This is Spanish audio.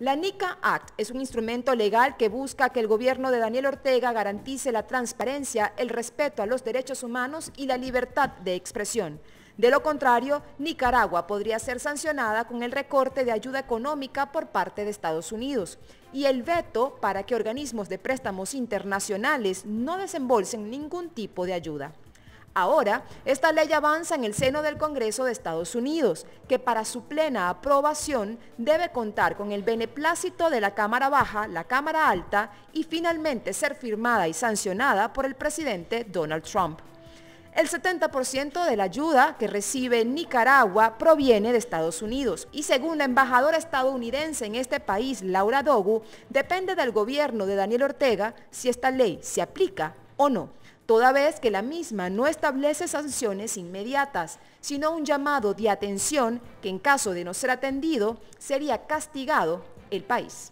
La NICA Act es un instrumento legal que busca que el gobierno de Daniel Ortega garantice la transparencia, el respeto a los derechos humanos y la libertad de expresión. De lo contrario, Nicaragua podría ser sancionada con el recorte de ayuda económica por parte de Estados Unidos y el veto para que organismos de préstamos internacionales no desembolsen ningún tipo de ayuda. Ahora, esta ley avanza en el seno del Congreso de Estados Unidos, que para su plena aprobación debe contar con el beneplácito de la Cámara Baja, la Cámara Alta y finalmente ser firmada y sancionada por el presidente Donald Trump. El 70% de la ayuda que recibe Nicaragua proviene de Estados Unidos y según la embajadora estadounidense en este país, Laura Dogu, depende del gobierno de Daniel Ortega si esta ley se aplica o no toda vez que la misma no establece sanciones inmediatas, sino un llamado de atención que en caso de no ser atendido sería castigado el país.